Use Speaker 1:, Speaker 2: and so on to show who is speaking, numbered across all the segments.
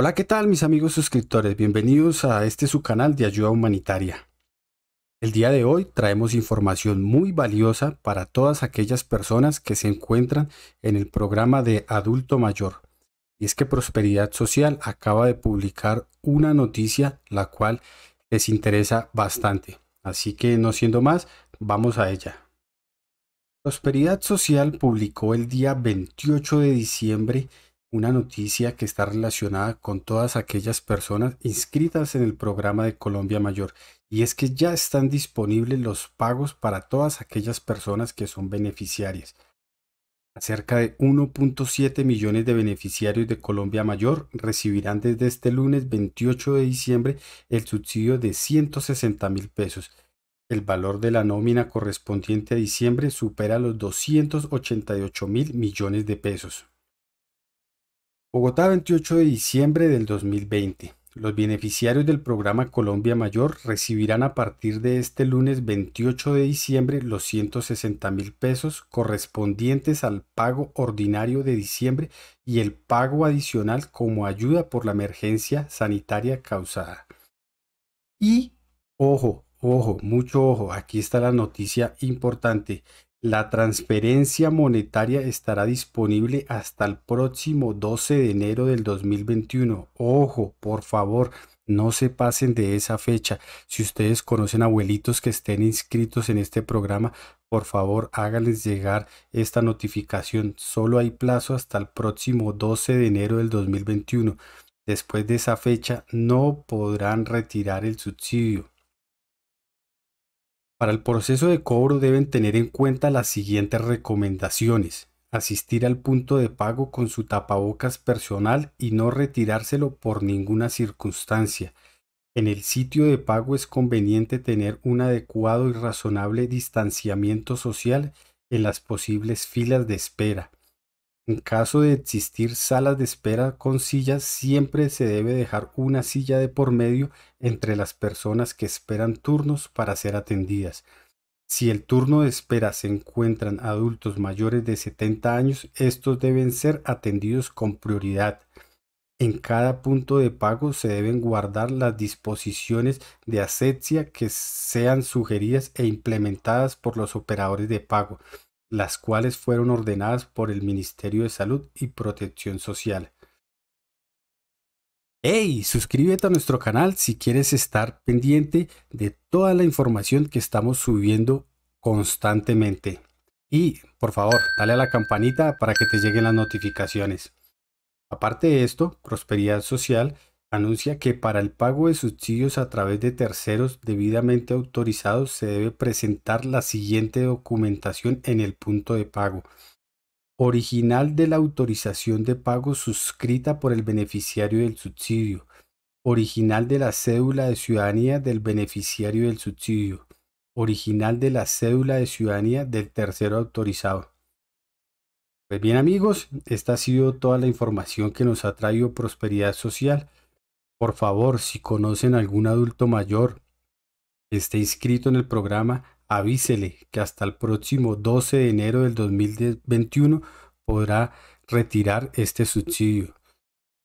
Speaker 1: Hola, ¿qué tal mis amigos suscriptores? Bienvenidos a este su canal de ayuda humanitaria. El día de hoy traemos información muy valiosa para todas aquellas personas que se encuentran en el programa de adulto mayor. Y es que Prosperidad Social acaba de publicar una noticia la cual les interesa bastante. Así que no siendo más, vamos a ella. Prosperidad Social publicó el día 28 de diciembre una noticia que está relacionada con todas aquellas personas inscritas en el programa de Colombia Mayor y es que ya están disponibles los pagos para todas aquellas personas que son beneficiarias. Cerca de 1.7 millones de beneficiarios de Colombia Mayor recibirán desde este lunes 28 de diciembre el subsidio de 160 mil pesos. El valor de la nómina correspondiente a diciembre supera los 288 mil millones de pesos. Bogotá, 28 de diciembre del 2020. Los beneficiarios del programa Colombia Mayor recibirán a partir de este lunes 28 de diciembre los 160 mil pesos correspondientes al pago ordinario de diciembre y el pago adicional como ayuda por la emergencia sanitaria causada. Y, ojo, ojo, mucho ojo, aquí está la noticia importante. La transferencia monetaria estará disponible hasta el próximo 12 de enero del 2021. Ojo, por favor, no se pasen de esa fecha. Si ustedes conocen abuelitos que estén inscritos en este programa, por favor háganles llegar esta notificación. Solo hay plazo hasta el próximo 12 de enero del 2021. Después de esa fecha no podrán retirar el subsidio. Para el proceso de cobro deben tener en cuenta las siguientes recomendaciones. Asistir al punto de pago con su tapabocas personal y no retirárselo por ninguna circunstancia. En el sitio de pago es conveniente tener un adecuado y razonable distanciamiento social en las posibles filas de espera. En caso de existir salas de espera con sillas, siempre se debe dejar una silla de por medio entre las personas que esperan turnos para ser atendidas. Si el turno de espera se encuentran adultos mayores de 70 años, estos deben ser atendidos con prioridad. En cada punto de pago se deben guardar las disposiciones de asepsia que sean sugeridas e implementadas por los operadores de pago las cuales fueron ordenadas por el Ministerio de Salud y Protección Social. ¡Hey! Suscríbete a nuestro canal si quieres estar pendiente de toda la información que estamos subiendo constantemente. Y por favor, dale a la campanita para que te lleguen las notificaciones. Aparte de esto, Prosperidad Social anuncia que para el pago de subsidios a través de terceros debidamente autorizados se debe presentar la siguiente documentación en el punto de pago. Original de la autorización de pago suscrita por el beneficiario del subsidio. Original de la cédula de ciudadanía del beneficiario del subsidio. Original de la cédula de ciudadanía del tercero autorizado. Pues bien amigos, esta ha sido toda la información que nos ha traído Prosperidad Social. Por favor, si conocen a algún adulto mayor que esté inscrito en el programa, avísele que hasta el próximo 12 de enero del 2021 podrá retirar este subsidio.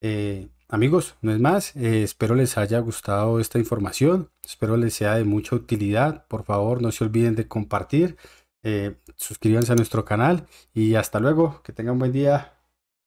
Speaker 1: Eh, amigos, no es más, eh, espero les haya gustado esta información, espero les sea de mucha utilidad, por favor no se olviden de compartir, eh, suscríbanse a nuestro canal y hasta luego, que tengan un buen día.